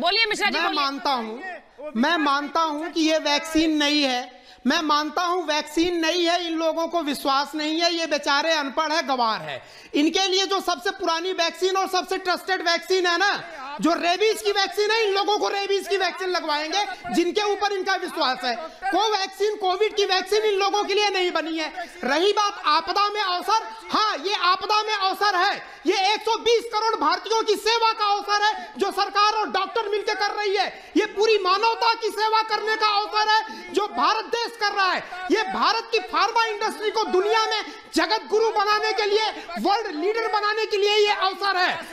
बोलिए मिश्रा जी मैं मानता हूँ मैं मानता हूँ कि ये वैक्सीन नहीं है मैं मानता हूं वैक्सीन नहीं है इन लोगों को विश्वास नहीं है ये बेचारे अनपढ़ है गवार है इनके लिए जो सबसे पुरानी वैक्सीन और सबसे ट्रस्टेड वैक्सीन है ना जो रेबीज की वैक्सीन है इन लोगों को रेबीज की वैक्सीन लगवाएंगे जिनके ऊपर इनका विश्वास है को वैक्सीन कोविड की वैक्सीन इन लोगों के लिए नहीं बनी है रही बात आपदा में अवसर हाँ ये आपदा में अवसर है ये 120 करोड़ भारतीयों की सेवा का अवसर है जो सरकार और डॉक्टर रही है ये पूरी मानवता की सेवा करने का अवसर है जो भारत देश कर रहा है ये भारत की फार्मा इंडस्ट्री को दुनिया में जगत गुरु बनाने के लिए वर्ल्ड लीडर बनाने के लिए ये अवसर है